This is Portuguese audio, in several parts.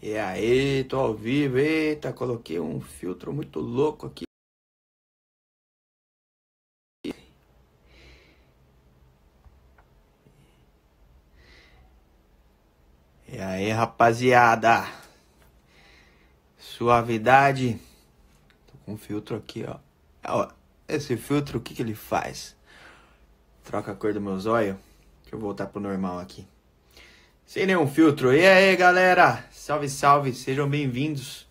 E aí, tô ao vivo. Eita, coloquei um filtro muito louco aqui. E aí, rapaziada? Suavidade. Tô com um filtro aqui, ó. Ah, esse filtro, o que que ele faz? Troca a cor do meu zóio. Deixa eu voltar pro normal aqui. Sem nenhum filtro. E aí, galera? Salve, salve. Sejam bem-vindos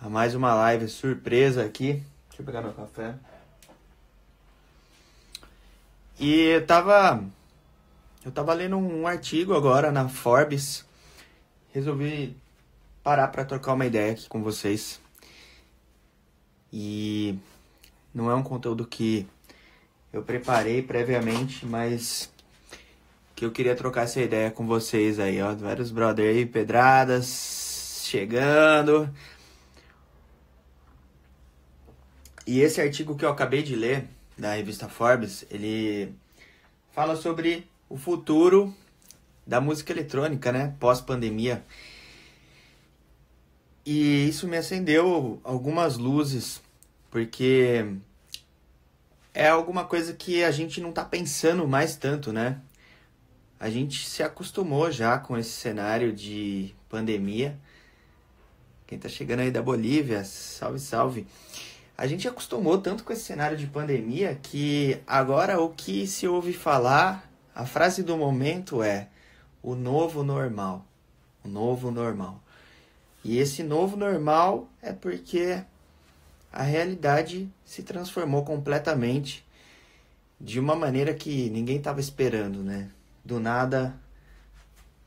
a mais uma live surpresa aqui. Deixa eu pegar meu café. E eu tava eu tava lendo um artigo agora na Forbes. Resolvi parar para trocar uma ideia aqui com vocês. E não é um conteúdo que eu preparei previamente, mas que eu queria trocar essa ideia com vocês aí, ó. Vários brother aí, pedradas chegando. E esse artigo que eu acabei de ler da revista Forbes, ele fala sobre o futuro da música eletrônica, né, pós-pandemia. E isso me acendeu algumas luzes, porque é alguma coisa que a gente não tá pensando mais tanto, né? a gente se acostumou já com esse cenário de pandemia. Quem está chegando aí da Bolívia, salve, salve. A gente acostumou tanto com esse cenário de pandemia que agora o que se ouve falar, a frase do momento é o novo normal. O novo normal. E esse novo normal é porque a realidade se transformou completamente de uma maneira que ninguém estava esperando, né? do nada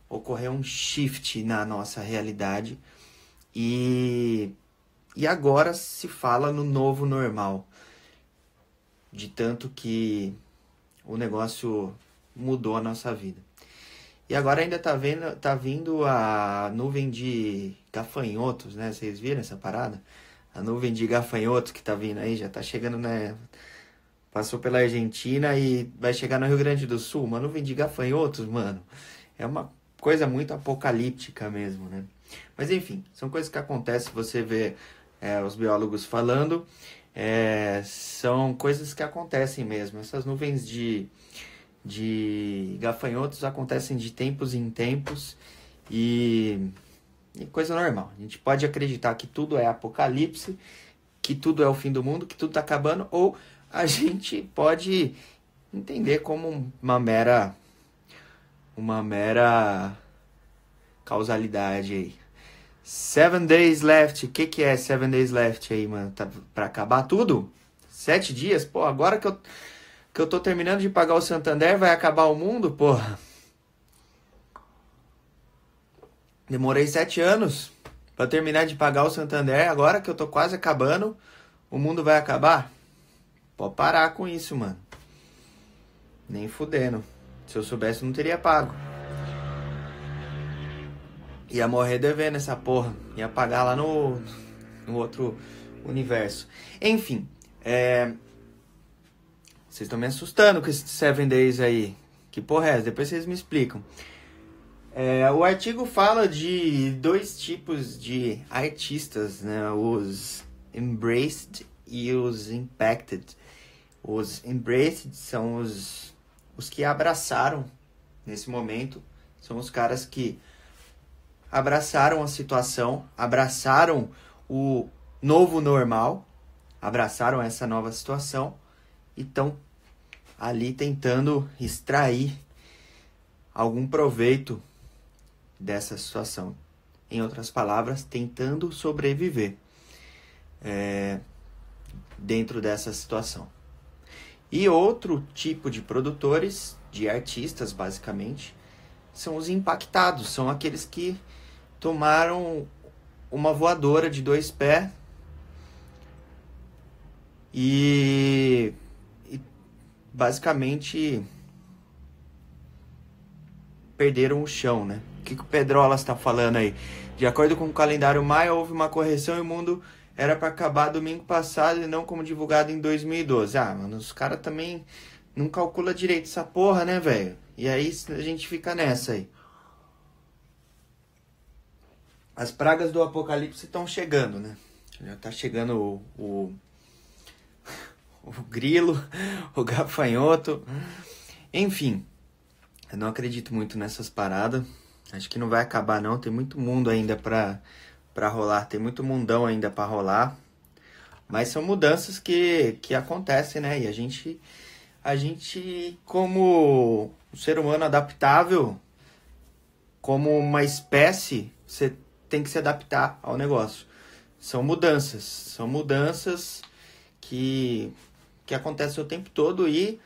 ocorreu um shift na nossa realidade e, e agora se fala no novo normal. De tanto que o negócio mudou a nossa vida. E agora ainda tá, vendo, tá vindo a nuvem de gafanhotos, né? Vocês viram essa parada? A nuvem de gafanhotos que tá vindo aí, já tá chegando, né? Passou pela Argentina e vai chegar no Rio Grande do Sul. Uma nuvem de gafanhotos, mano. É uma coisa muito apocalíptica mesmo, né? Mas enfim, são coisas que acontecem, você vê é, os biólogos falando. É, são coisas que acontecem mesmo. Essas nuvens de, de gafanhotos acontecem de tempos em tempos e, e coisa normal. A gente pode acreditar que tudo é apocalipse, que tudo é o fim do mundo, que tudo está acabando, ou a gente pode entender como uma mera uma mera causalidade aí. Seven Days Left, o que, que é Seven Days Left aí, mano? Tá pra acabar tudo? Sete dias? Pô, agora que eu, que eu tô terminando de pagar o Santander, vai acabar o mundo, porra. Demorei sete anos para terminar de pagar o Santander, agora que eu tô quase acabando, o mundo vai acabar? Pode parar com isso, mano. Nem fudendo. Se eu soubesse, não teria pago. Ia morrer devendo essa porra. Ia pagar lá no, no outro universo. Enfim, é. Vocês estão me assustando com esses Seven Days aí. Que porra é essa? Depois vocês me explicam. É, o artigo fala de dois tipos de artistas, né? Os embraced e os impacted. Os embraced são os, os que abraçaram nesse momento, são os caras que abraçaram a situação, abraçaram o novo normal, abraçaram essa nova situação e estão ali tentando extrair algum proveito dessa situação. Em outras palavras, tentando sobreviver é, dentro dessa situação. E outro tipo de produtores, de artistas basicamente, são os impactados, são aqueles que tomaram uma voadora de dois pés e, e basicamente perderam o chão, né? O que, que o Pedrolas está falando aí? De acordo com o calendário Maia, houve uma correção e o mundo era para acabar domingo passado e não como divulgado em 2012. Ah, mano, os caras também não calcula direito essa porra, né, velho? E aí a gente fica nessa aí. As pragas do apocalipse estão chegando, né? Já tá chegando o, o, o grilo, o gafanhoto. Enfim, eu não acredito muito nessas paradas. Acho que não vai acabar não, tem muito mundo ainda pra para rolar, tem muito mundão ainda para rolar. Mas são mudanças que, que acontecem, né? E a gente, a gente, como um ser humano adaptável, como uma espécie, você tem que se adaptar ao negócio. São mudanças, são mudanças que, que acontecem o tempo todo e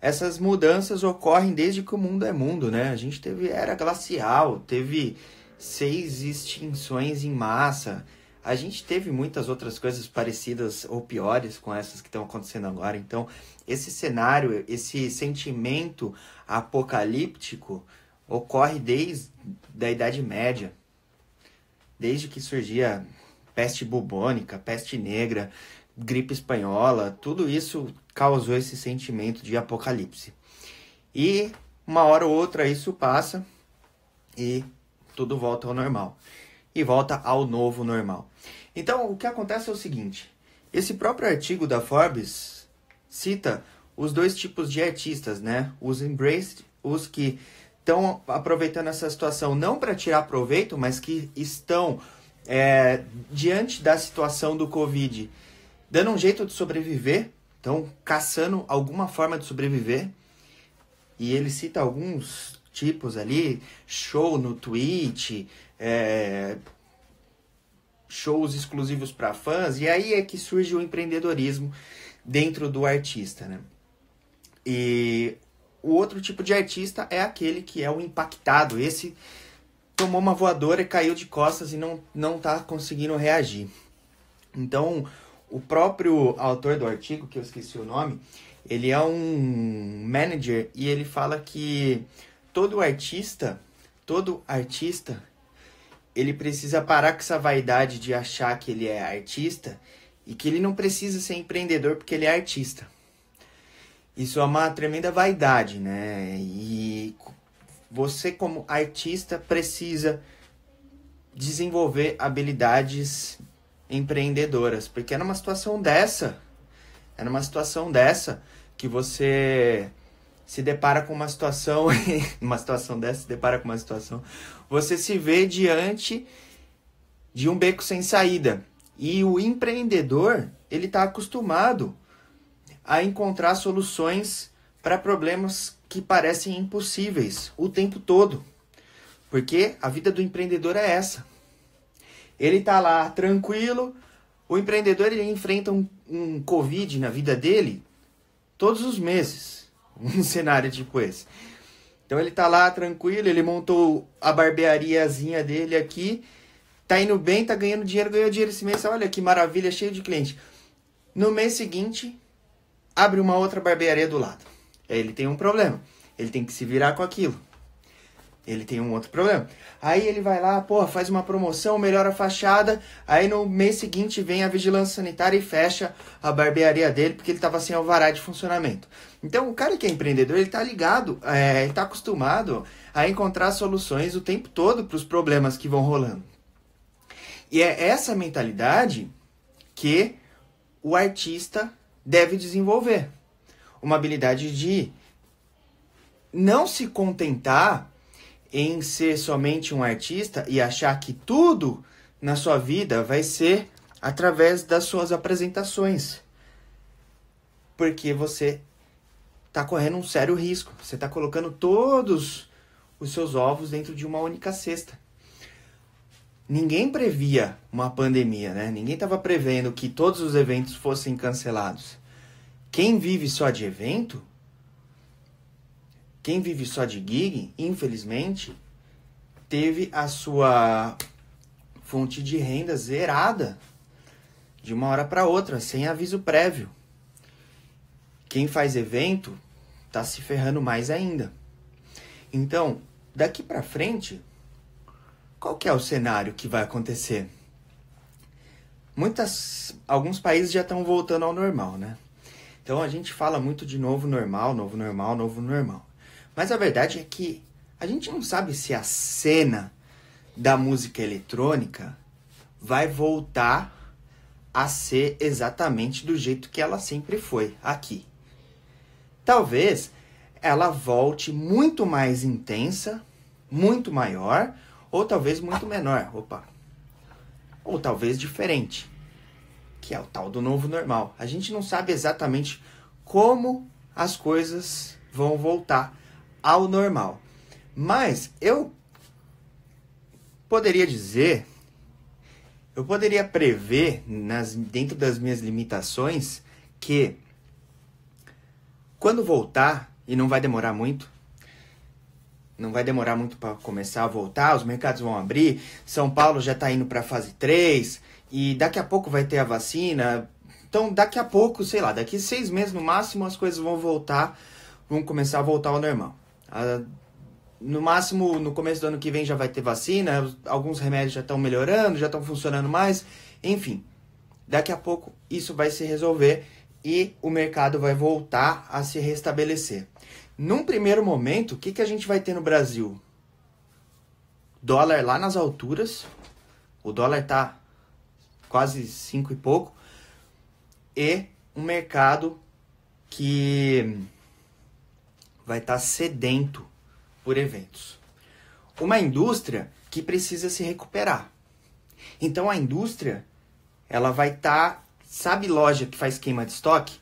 essas mudanças ocorrem desde que o mundo é mundo, né? A gente teve era glacial, teve seis extinções em massa. A gente teve muitas outras coisas parecidas ou piores com essas que estão acontecendo agora. Então, esse cenário, esse sentimento apocalíptico ocorre desde a Idade Média, desde que surgia peste bubônica, peste negra, gripe espanhola, tudo isso causou esse sentimento de apocalipse. E uma hora ou outra isso passa e tudo volta ao normal. E volta ao novo normal. Então, o que acontece é o seguinte: esse próprio artigo da Forbes cita os dois tipos de artistas, né? Os embraced, os que estão aproveitando essa situação não para tirar proveito, mas que estão é, diante da situação do Covid, dando um jeito de sobreviver, estão caçando alguma forma de sobreviver. E ele cita alguns tipos ali, show no Twitch, é, shows exclusivos para fãs, e aí é que surge o empreendedorismo dentro do artista, né? E o outro tipo de artista é aquele que é o impactado, esse tomou uma voadora e caiu de costas e não não tá conseguindo reagir. Então, o próprio autor do artigo, que eu esqueci o nome, ele é um manager e ele fala que todo artista, todo artista, ele precisa parar com essa vaidade de achar que ele é artista e que ele não precisa ser empreendedor porque ele é artista. Isso é uma tremenda vaidade, né? E você como artista precisa desenvolver habilidades empreendedoras, porque é numa situação dessa, é numa situação dessa que você se depara com uma situação, uma situação dessa, se depara com uma situação, você se vê diante de um beco sem saída. E o empreendedor, ele está acostumado a encontrar soluções para problemas que parecem impossíveis o tempo todo. Porque a vida do empreendedor é essa. Ele está lá tranquilo, o empreendedor ele enfrenta um, um Covid na vida dele todos os meses. um cenário tipo esse. Então ele tá lá tranquilo, ele montou a barbeariazinha dele aqui, tá indo bem, tá ganhando dinheiro, ganhou dinheiro esse mês, olha que maravilha, cheio de cliente. No mês seguinte, abre uma outra barbearia do lado. Ele tem um problema, ele tem que se virar com aquilo ele tem um outro problema. Aí ele vai lá, porra, faz uma promoção, melhora a fachada, aí no mês seguinte vem a vigilância sanitária e fecha a barbearia dele porque ele estava sem alvará de funcionamento. Então o cara que é empreendedor, ele tá ligado, é, ele tá acostumado a encontrar soluções o tempo todo para os problemas que vão rolando. E é essa mentalidade que o artista deve desenvolver. Uma habilidade de não se contentar em ser somente um artista e achar que tudo na sua vida vai ser através das suas apresentações. Porque você está correndo um sério risco. Você está colocando todos os seus ovos dentro de uma única cesta. Ninguém previa uma pandemia, né? Ninguém estava prevendo que todos os eventos fossem cancelados. Quem vive só de evento quem vive só de gig, infelizmente, teve a sua fonte de renda zerada de uma hora para outra, sem aviso prévio. Quem faz evento está se ferrando mais ainda. Então, daqui para frente, qual que é o cenário que vai acontecer? Muitas, alguns países já estão voltando ao normal, né? Então a gente fala muito de novo normal, novo normal, novo normal. Mas a verdade é que a gente não sabe se a cena da música eletrônica vai voltar a ser exatamente do jeito que ela sempre foi aqui. Talvez ela volte muito mais intensa, muito maior, ou talvez muito menor, opa. Ou talvez diferente, que é o tal do novo normal. A gente não sabe exatamente como as coisas vão voltar ao normal. Mas eu poderia dizer, eu poderia prever, nas, dentro das minhas limitações, que quando voltar, e não vai demorar muito, não vai demorar muito para começar a voltar, os mercados vão abrir, São Paulo já está indo para a fase 3, e daqui a pouco vai ter a vacina. Então, daqui a pouco, sei lá, daqui seis meses no máximo, as coisas vão voltar, vão começar a voltar ao normal. Ah, no máximo, no começo do ano que vem já vai ter vacina, alguns remédios já estão melhorando, já estão funcionando mais, enfim. Daqui a pouco isso vai se resolver e o mercado vai voltar a se restabelecer. Num primeiro momento, o que, que a gente vai ter no Brasil? Dólar lá nas alturas, o dólar tá quase cinco e pouco, e um mercado que vai estar tá sedento por eventos. Uma indústria que precisa se recuperar. Então a indústria, ela vai estar, tá, sabe loja que faz queima de estoque?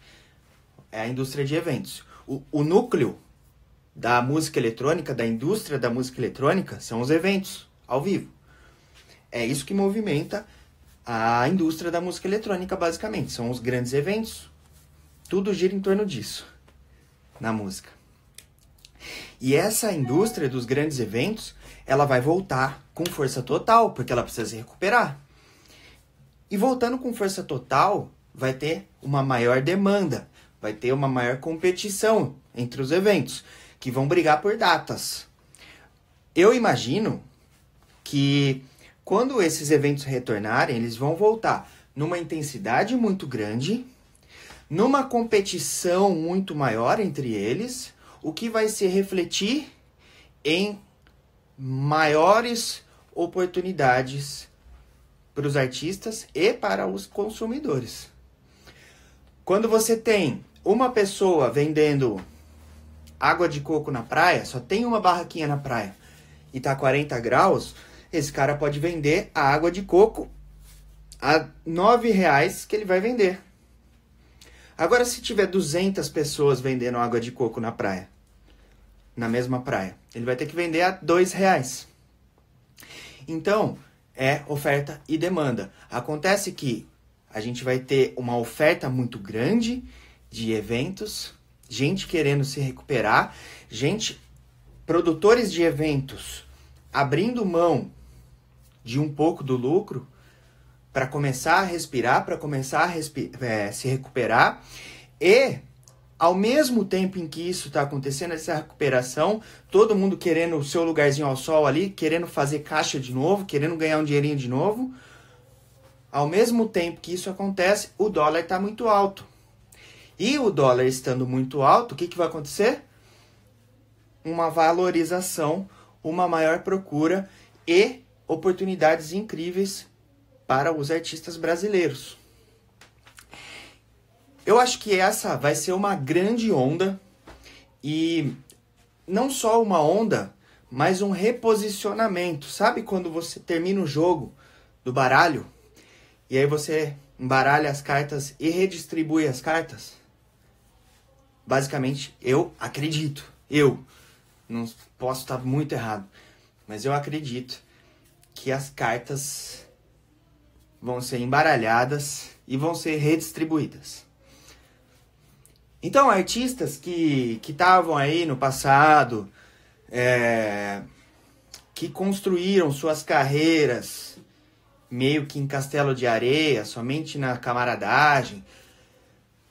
É a indústria de eventos. O, o núcleo da música eletrônica, da indústria da música eletrônica, são os eventos ao vivo. É isso que movimenta a indústria da música eletrônica, basicamente. São os grandes eventos. Tudo gira em torno disso na música. E essa indústria dos grandes eventos, ela vai voltar com força total, porque ela precisa se recuperar. E voltando com força total, vai ter uma maior demanda, vai ter uma maior competição entre os eventos, que vão brigar por datas. Eu imagino que quando esses eventos retornarem, eles vão voltar numa intensidade muito grande, numa competição muito maior entre eles o que vai se refletir em maiores oportunidades para os artistas e para os consumidores. Quando você tem uma pessoa vendendo água de coco na praia, só tem uma barraquinha na praia e tá 40 graus, esse cara pode vender a água de coco a R$ reais que ele vai vender. Agora, se tiver 200 pessoas vendendo água de coco na praia, na mesma praia, ele vai ter que vender a dois reais. Então, é oferta e demanda. Acontece que a gente vai ter uma oferta muito grande de eventos, gente querendo se recuperar, gente, produtores de eventos abrindo mão de um pouco do lucro para começar a respirar, para começar a respi é, se recuperar e ao mesmo tempo em que isso está acontecendo, essa recuperação, todo mundo querendo o seu lugarzinho ao sol ali, querendo fazer caixa de novo, querendo ganhar um dinheirinho de novo, ao mesmo tempo que isso acontece, o dólar está muito alto. E o dólar estando muito alto, o que, que vai acontecer? Uma valorização, uma maior procura e oportunidades incríveis para os artistas brasileiros. Eu acho que essa vai ser uma grande onda e não só uma onda, mas um reposicionamento. Sabe quando você termina o jogo do baralho e aí você embaralha as cartas e redistribui as cartas? Basicamente, eu acredito. Eu não posso estar muito errado, mas eu acredito que as cartas vão ser embaralhadas e vão ser redistribuídas. Então, artistas que estavam aí no passado, é, que construíram suas carreiras meio que em castelo de areia, somente na camaradagem,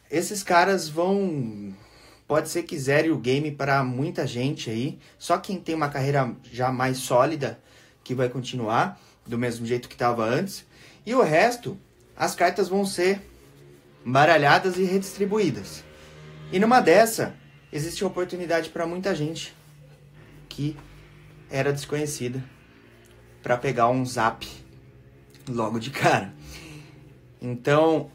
esses caras vão. Pode ser que zere o game para muita gente aí. Só quem tem uma carreira já mais sólida que vai continuar do mesmo jeito que estava antes. E o resto, as cartas vão ser baralhadas e redistribuídas. E numa dessa, existe oportunidade para muita gente que era desconhecida para pegar um zap logo de cara. Então,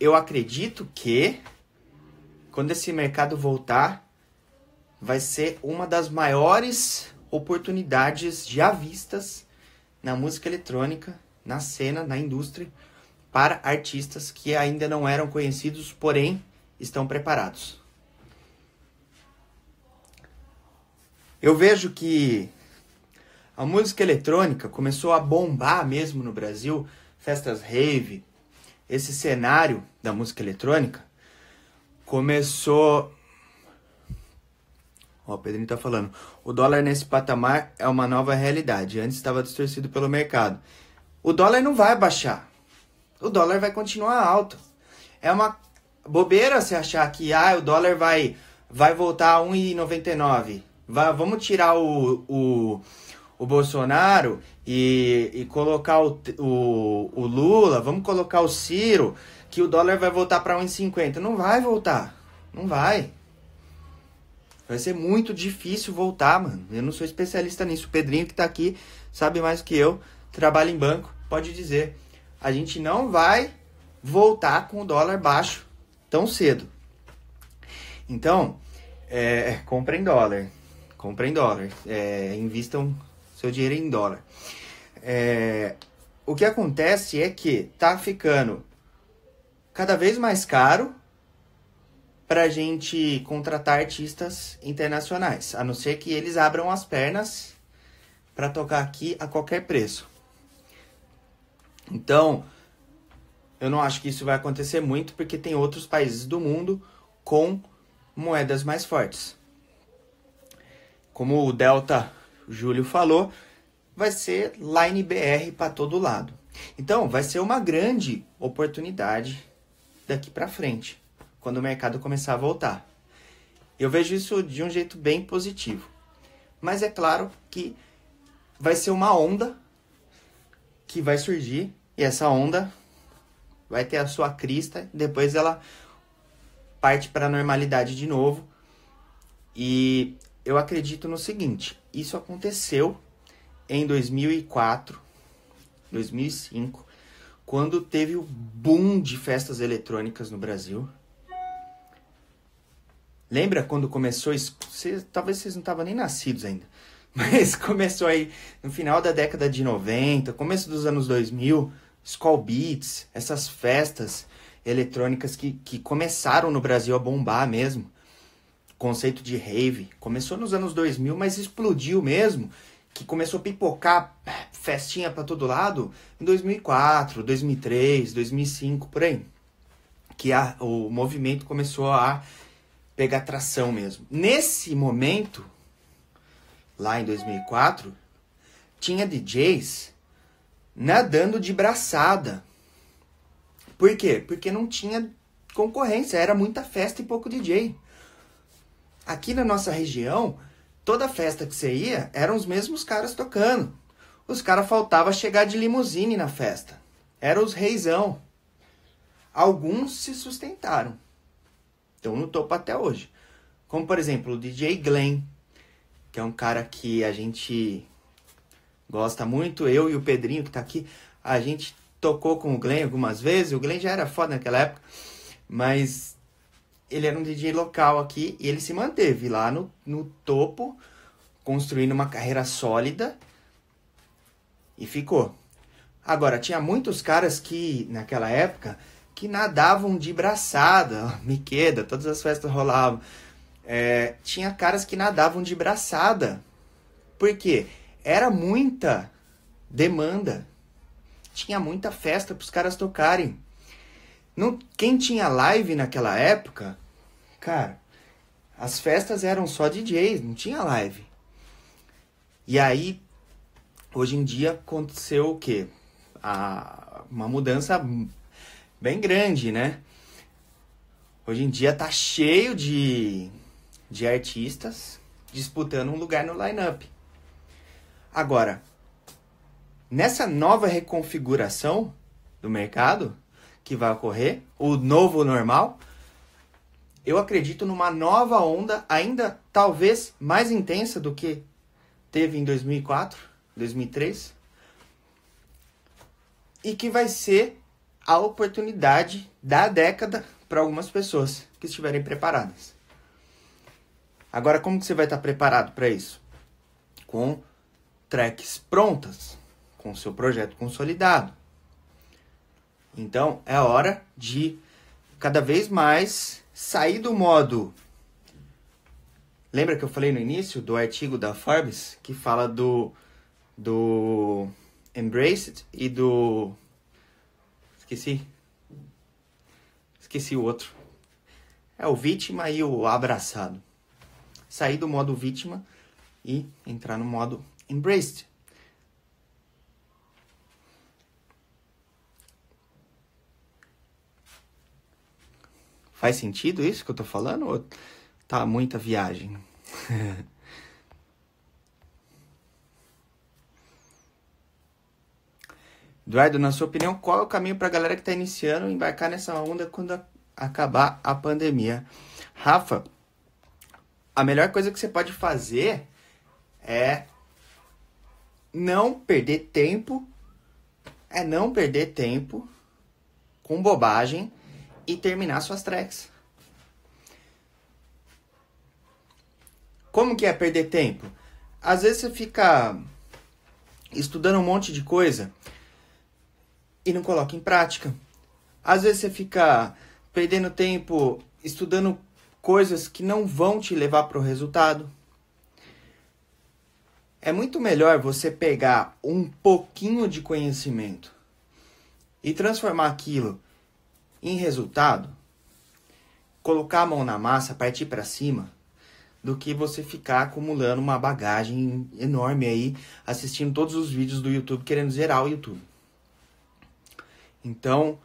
eu acredito que quando esse mercado voltar, vai ser uma das maiores oportunidades já vistas na música eletrônica na cena, na indústria, para artistas que ainda não eram conhecidos, porém estão preparados. Eu vejo que a música eletrônica começou a bombar mesmo no Brasil, festas rave, esse cenário da música eletrônica começou. Ó, o Pedrinho tá falando. O dólar nesse patamar é uma nova realidade. Antes estava distorcido pelo mercado. O dólar não vai baixar. O dólar vai continuar alto. É uma bobeira se achar que ah, o dólar vai, vai voltar a 1,99. Vai, vamos tirar o, o, o Bolsonaro e, e colocar o, o, o Lula, vamos colocar o Ciro, que o dólar vai voltar para 1,50. Não vai voltar. Não vai. Vai ser muito difícil voltar, mano. Eu não sou especialista nisso. O Pedrinho que está aqui sabe mais que eu, trabalha em banco pode dizer, a gente não vai voltar com o dólar baixo tão cedo. Então, é, comprem dólar, comprem dólar, é, invistam seu dinheiro em dólar. É, o que acontece é que tá ficando cada vez mais caro para a gente contratar artistas internacionais, a não ser que eles abram as pernas para tocar aqui a qualquer preço. Então, eu não acho que isso vai acontecer muito, porque tem outros países do mundo com moedas mais fortes. Como o Delta Júlio falou, vai ser Line BR para todo lado. Então, vai ser uma grande oportunidade daqui para frente, quando o mercado começar a voltar. Eu vejo isso de um jeito bem positivo. Mas é claro que vai ser uma onda que vai surgir e essa onda vai ter a sua crista, depois ela parte para a normalidade de novo. E eu acredito no seguinte: isso aconteceu em 2004, 2005, quando teve o boom de festas eletrônicas no Brasil. Lembra quando começou isso? talvez vocês não estavam nem nascidos ainda. Mas começou aí no final da década de 90, começo dos anos 2000, Skull Beats, essas festas eletrônicas que, que começaram no Brasil a bombar mesmo. conceito de rave. Começou nos anos 2000, mas explodiu mesmo. Que começou a pipocar festinha para todo lado em 2004, 2003, 2005, por aí. Que a, o movimento começou a pegar tração mesmo. Nesse momento, lá em 2004, tinha DJs nadando de braçada. Por quê? Porque não tinha concorrência, era muita festa e pouco DJ. Aqui na nossa região, toda festa que você ia, eram os mesmos caras tocando. Os caras faltava chegar de limusine na festa. Eram os reizão. Alguns se sustentaram. Estão no topo até hoje. Como, por exemplo, o DJ Glenn, que é um cara que a gente gosta muito, eu e o Pedrinho que tá aqui, a gente tocou com o Glenn algumas vezes, o Glenn já era foda naquela época, mas ele era um DJ local aqui e ele se manteve lá no, no topo, construindo uma carreira sólida e ficou. Agora, tinha muitos caras que, naquela época, que nadavam de braçada, miqueda, todas as festas rolavam. É, tinha caras que nadavam de braçada. porque Era muita demanda. Tinha muita festa para os caras tocarem. Não, quem tinha live naquela época, cara, as festas eram só DJs, não tinha live. E aí, hoje em dia, aconteceu o quê? A, uma mudança bem grande, né? Hoje em dia tá cheio de de artistas disputando um lugar no lineup. Agora, nessa nova reconfiguração do mercado que vai ocorrer, o novo normal, eu acredito numa nova onda, ainda talvez mais intensa do que teve em 2004, 2003, e que vai ser a oportunidade da década para algumas pessoas que estiverem preparadas. Agora, como que você vai estar preparado para isso? Com tracks prontas, com seu projeto consolidado. Então, é hora de cada vez mais sair do modo. Lembra que eu falei no início do artigo da Forbes que fala do do embraced e do esqueci esqueci o outro. É o vítima e o abraçado sair do modo vítima e entrar no modo embraced. Faz sentido isso que eu tô falando ou tá muita viagem? Eduardo, na sua opinião, qual é o caminho para a galera que está iniciando embarcar nessa onda quando acabar a pandemia? Rafa, a melhor coisa que você pode fazer é não perder tempo, é não perder tempo com bobagem e terminar suas tracks. Como que é perder tempo? Às vezes você fica estudando um monte de coisa e não coloca em prática. Às vezes você fica perdendo tempo estudando coisas que não vão te levar para o resultado. É muito melhor você pegar um pouquinho de conhecimento e transformar aquilo em resultado, colocar a mão na massa, partir para cima, do que você ficar acumulando uma bagagem enorme aí, assistindo todos os vídeos do YouTube, querendo zerar o YouTube. Então,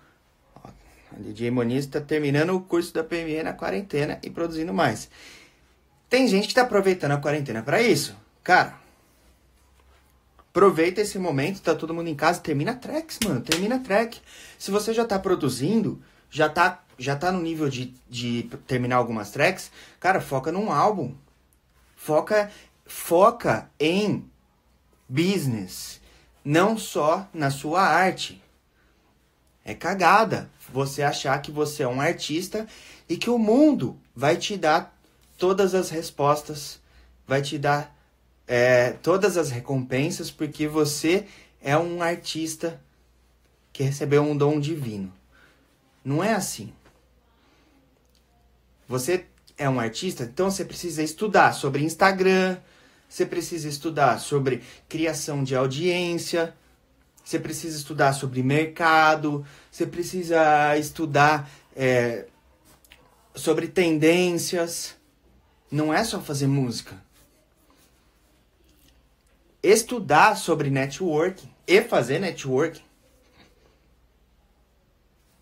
a DJ Moniz está terminando o curso da PME na quarentena e produzindo mais. Tem gente que está aproveitando a quarentena para isso. Cara, aproveita esse momento, tá todo mundo em casa, termina tracks, mano, termina track. Se você já tá produzindo, já tá, já tá no nível de, de terminar algumas tracks, cara, foca num álbum. Foca, foca em business, não só na sua arte. É cagada você achar que você é um artista e que o mundo vai te dar todas as respostas, vai te dar é, todas as recompensas, porque você é um artista que recebeu um dom divino. Não é assim. Você é um artista, então você precisa estudar sobre Instagram, você precisa estudar sobre criação de audiência, você precisa estudar sobre mercado, você precisa estudar é, sobre tendências. Não é só fazer música. Estudar sobre networking e fazer networking.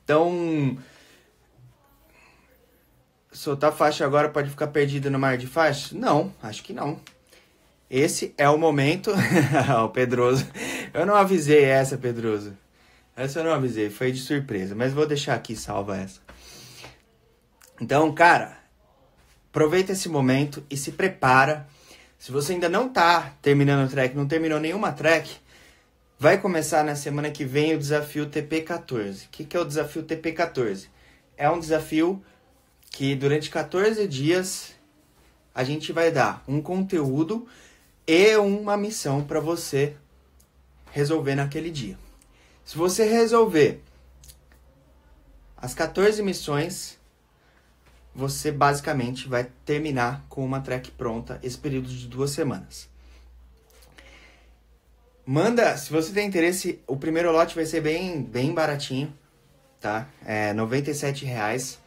Então, soltar faixa agora pode ficar perdido no mar de faixa? Não, acho que não. Esse é o momento. o Pedroso. Eu não avisei essa, Pedroso. Essa eu não avisei, foi de surpresa, mas vou deixar aqui salva essa. Então, cara, aproveita esse momento e se prepara. Se você ainda não tá terminando o track, não terminou nenhuma track, vai começar na semana que vem o desafio TP14. O que, que é o desafio TP14? É um desafio que durante 14 dias a gente vai dar um conteúdo e uma missão para você resolver naquele dia. Se você resolver as 14 missões, você basicamente vai terminar com uma track pronta esse período de duas semanas. Manda, se você tem interesse, o primeiro lote vai ser bem, bem baratinho, tá? É R$ reais.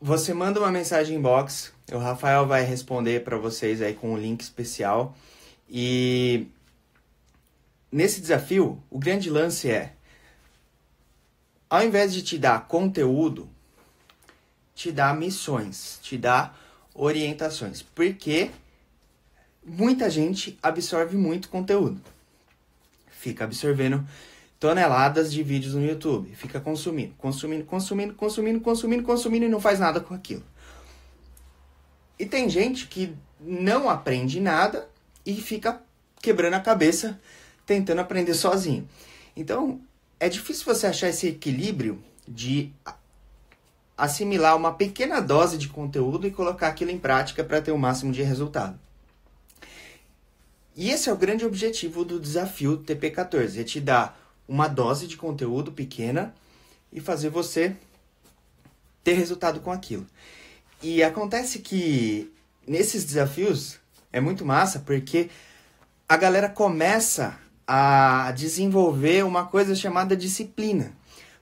Você manda uma mensagem inbox, o Rafael vai responder para vocês aí com um link especial. E nesse desafio, o grande lance é ao invés de te dar conteúdo, te dá missões, te dá orientações, porque muita gente absorve muito conteúdo. Fica absorvendo toneladas de vídeos no YouTube, fica consumindo, consumindo, consumindo, consumindo, consumindo, consumindo e não faz nada com aquilo. E tem gente que não aprende nada e fica quebrando a cabeça tentando aprender sozinho. Então, é difícil você achar esse equilíbrio de assimilar uma pequena dose de conteúdo e colocar aquilo em prática para ter o máximo de resultado. E esse é o grande objetivo do desafio TP14, é te dar uma dose de conteúdo pequena e fazer você ter resultado com aquilo. E acontece que nesses desafios é muito massa porque a galera começa a desenvolver uma coisa chamada disciplina.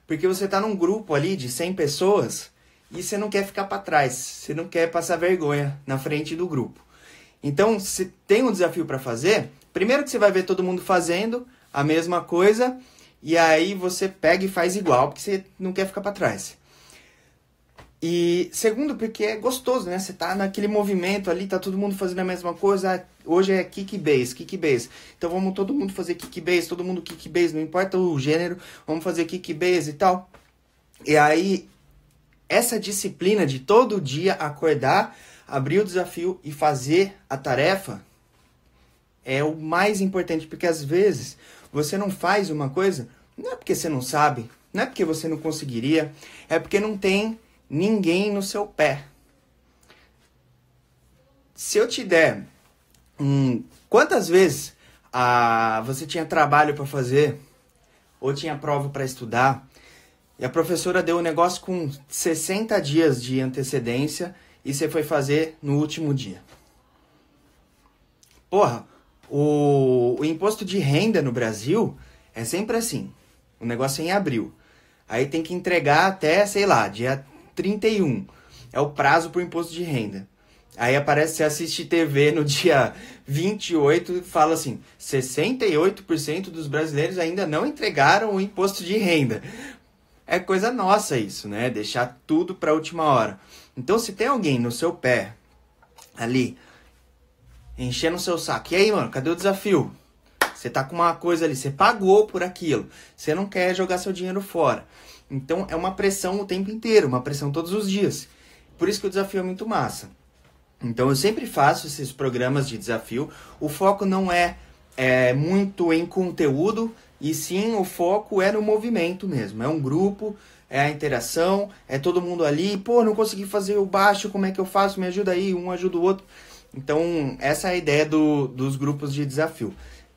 Porque você está num grupo ali de 100 pessoas e você não quer ficar para trás, você não quer passar vergonha na frente do grupo. Então, se tem um desafio para fazer, primeiro que você vai ver todo mundo fazendo a mesma coisa e aí você pega e faz igual, porque você não quer ficar para trás. E segundo, porque é gostoso, né? Você tá naquele movimento ali, tá todo mundo fazendo a mesma coisa. Hoje é kick base kick base Então vamos todo mundo fazer kick base todo mundo kick base não importa o gênero, vamos fazer kick base e tal. E aí, essa disciplina de todo dia acordar, abrir o desafio e fazer a tarefa é o mais importante, porque às vezes você não faz uma coisa, não é porque você não sabe, não é porque você não conseguiria, é porque não tem ninguém no seu pé. Se eu te der quantas vezes ah, você tinha trabalho para fazer ou tinha prova para estudar e a professora deu o um negócio com 60 dias de antecedência e você foi fazer no último dia. Porra, o, o imposto de renda no Brasil é sempre assim. O negócio é em abril. Aí tem que entregar até, sei lá, dia 31. É o prazo para o imposto de renda. Aí aparece, você assiste TV no dia 28 e fala assim: 68% dos brasileiros ainda não entregaram o imposto de renda. É coisa nossa isso, né? Deixar tudo para a última hora. Então, se tem alguém no seu pé, ali, enchendo o seu saco, e aí, mano, cadê o desafio? Você tá com uma coisa ali, você pagou por aquilo, você não quer jogar seu dinheiro fora. Então é uma pressão o tempo inteiro, uma pressão todos os dias. Por isso que o desafio é muito massa. Então eu sempre faço esses programas de desafio. O foco não é, é muito em conteúdo, e sim o foco é no movimento mesmo. É um grupo, é a interação, é todo mundo ali. Pô, não consegui fazer o baixo, como é que eu faço? Me ajuda aí, um ajuda o outro. Então, essa é a ideia do, dos grupos de desafio.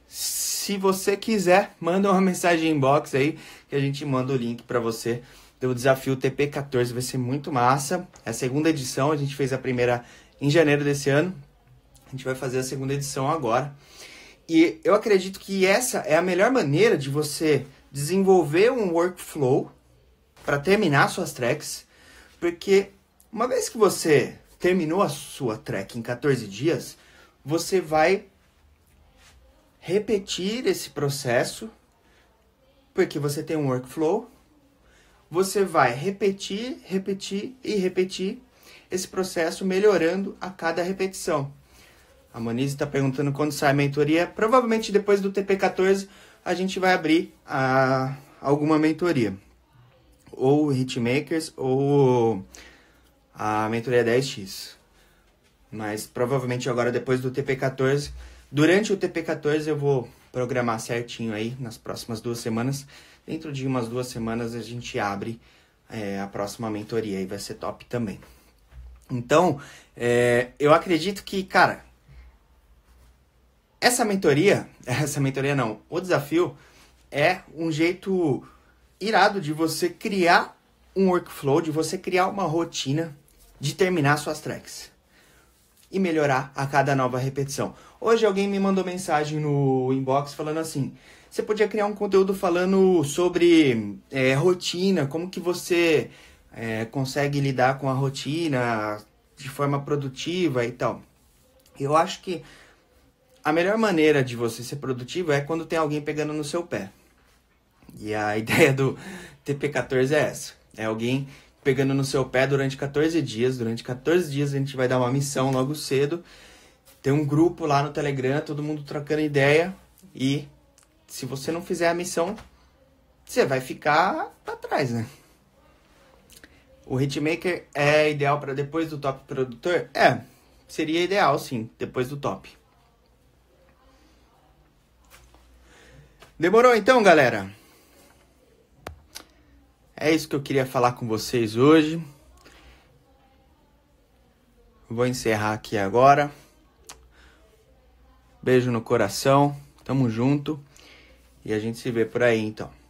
Se você quiser, manda uma mensagem inbox aí que a gente manda o link para você do desafio TP14. Vai ser muito massa. É a segunda edição, a gente fez a primeira em janeiro desse ano. A gente vai fazer a segunda edição agora. E eu acredito que essa é a melhor maneira de você desenvolver um workflow para terminar suas tracks, porque uma vez que você terminou a sua track em 14 dias, você vai repetir esse processo porque você tem um workflow, você vai repetir, repetir e repetir esse processo melhorando a cada repetição. A Moniz está perguntando quando sai a mentoria. Provavelmente depois do TP14 a gente vai abrir a, alguma mentoria. Ou Hitmakers ou a mentoria 10x. Mas provavelmente agora depois do TP14. Durante o TP14 eu vou programar certinho aí nas próximas duas semanas. Dentro de umas duas semanas a gente abre é, a próxima mentoria e vai ser top também. Então, é, eu acredito que, cara, essa mentoria, essa mentoria não, o desafio é um jeito irado de você criar um workflow, de você criar uma rotina de terminar suas tracks e melhorar a cada nova repetição. Hoje alguém me mandou mensagem no inbox falando assim: você podia criar um conteúdo falando sobre é, rotina, como que você é, consegue lidar com a rotina de forma produtiva e tal. Eu acho que a melhor maneira de você ser produtivo é quando tem alguém pegando no seu pé. E a ideia do TP14 é essa: é alguém pegando no seu pé durante 14 dias. Durante 14 dias a gente vai dar uma missão logo cedo. Tem um grupo lá no Telegram, todo mundo trocando ideia. E se você não fizer a missão, você vai ficar para trás, né? O hitmaker é ideal para depois do top produtor? É, seria ideal sim, depois do top. Demorou então, galera? É isso que eu queria falar com vocês hoje. Vou encerrar aqui agora. Beijo no coração. Tamo junto. E a gente se vê por aí então.